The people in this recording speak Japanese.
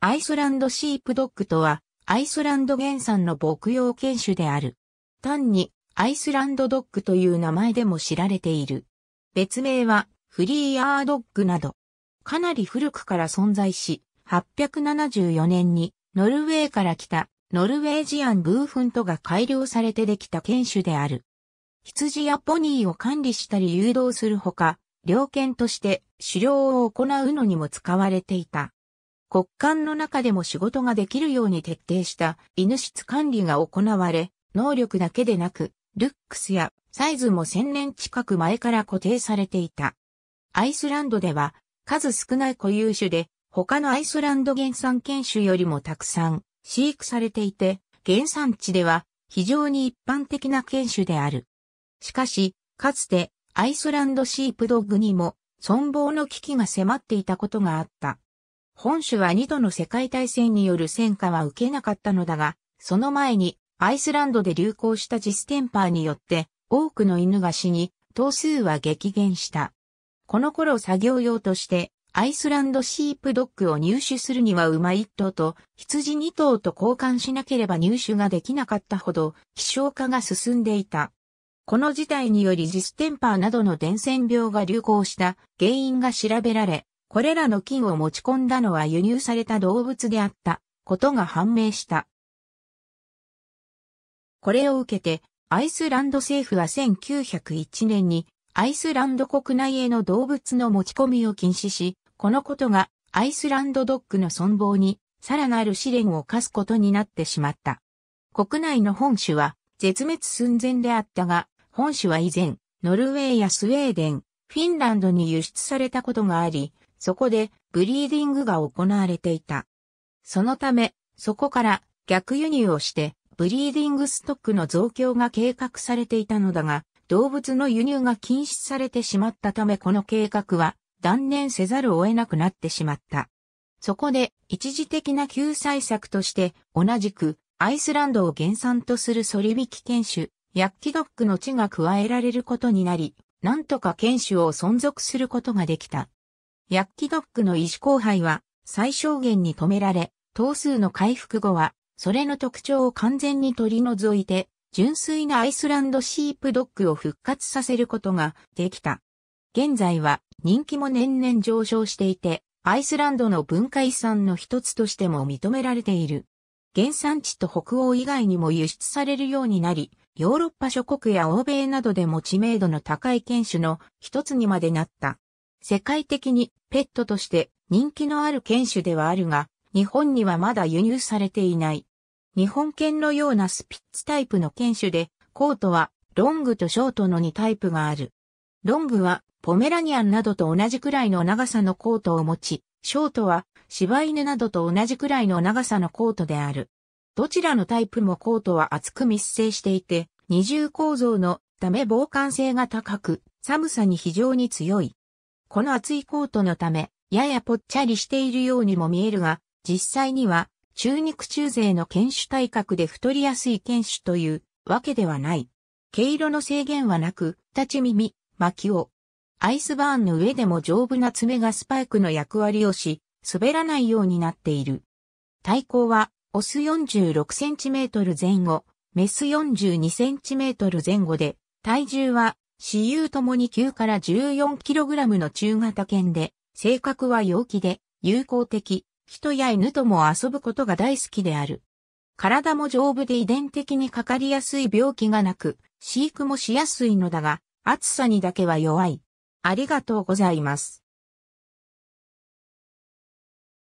アイスランドシープドッグとは、アイスランド原産の牧羊犬種である。単に、アイスランドドッグという名前でも知られている。別名は、フリーアードッグなど。かなり古くから存在し、874年に、ノルウェーから来た、ノルウェージアンブーフントが改良されてできた犬種である。羊やポニーを管理したり誘導するほか、猟犬として狩猟を行うのにも使われていた。国間の中でも仕事ができるように徹底した犬質管理が行われ、能力だけでなく、ルックスやサイズも1000年近く前から固定されていた。アイスランドでは数少ない固有種で他のアイスランド原産犬種よりもたくさん飼育されていて原産地では非常に一般的な犬種である。しかし、かつてアイスランドシープドッグにも存亡の危機が迫っていたことがあった。本種は二度の世界大戦による戦火は受けなかったのだが、その前にアイスランドで流行したジステンパーによって多くの犬が死に、頭数は激減した。この頃作業用としてアイスランドシープドッグを入手するには馬一頭と羊二頭と交換しなければ入手ができなかったほど希少化が進んでいた。この事態によりジステンパーなどの伝染病が流行した原因が調べられ、これらの菌を持ち込んだのは輸入された動物であったことが判明した。これを受けて、アイスランド政府は1901年にアイスランド国内への動物の持ち込みを禁止し、このことがアイスランドドッグの存亡にさらなる試練を課すことになってしまった。国内の本種は絶滅寸前であったが、本種は以前、ノルウェーやスウェーデン、フィンランドに輸出されたことがあり、そこでブリーディングが行われていた。そのため、そこから逆輸入をして、ブリーディングストックの増強が計画されていたのだが、動物の輸入が禁止されてしまったためこの計画は断念せざるを得なくなってしまった。そこで一時的な救済策として同じくアイスランドを原産とするソリビキ犬種、ヤッキドックの地が加えられることになり、なんとか剣種を存続することができた。薬器ドックの医師交配は最小限に止められ、頭数の回復後は、それの特徴を完全に取り除いて、純粋なアイスランドシープドッグを復活させることができた。現在は人気も年々上昇していて、アイスランドの文化遺産の一つとしても認められている。原産地と北欧以外にも輸出されるようになり、ヨーロッパ諸国や欧米などでも知名度の高い犬種の一つにまでなった。世界的にペットとして人気のある犬種ではあるが、日本にはまだ輸入されていない。日本犬のようなスピッツタイプの犬種で、コートはロングとショートの2タイプがある。ロングはポメラニアンなどと同じくらいの長さのコートを持ち、ショートは柴犬などと同じくらいの長さのコートである。どちらのタイプもコートは厚く密生していて、二重構造のため防寒性が高く、寒さに非常に強い。この厚いコートのため、ややぽっちゃりしているようにも見えるが、実際には、中肉中背の犬種体格で太りやすい犬種というわけではない。毛色の制限はなく、立ち耳、巻きを。アイスバーンの上でも丈夫な爪がスパイクの役割をし、滑らないようになっている。対抗はオス 46cm 前後、メス 42cm 前後で、体重は、雌雄ともに9から 14kg の中型犬で、性格は陽気で、友好的、人や犬とも遊ぶことが大好きである。体も丈夫で遺伝的にかかりやすい病気がなく、飼育もしやすいのだが、暑さにだけは弱い。ありがとうございます。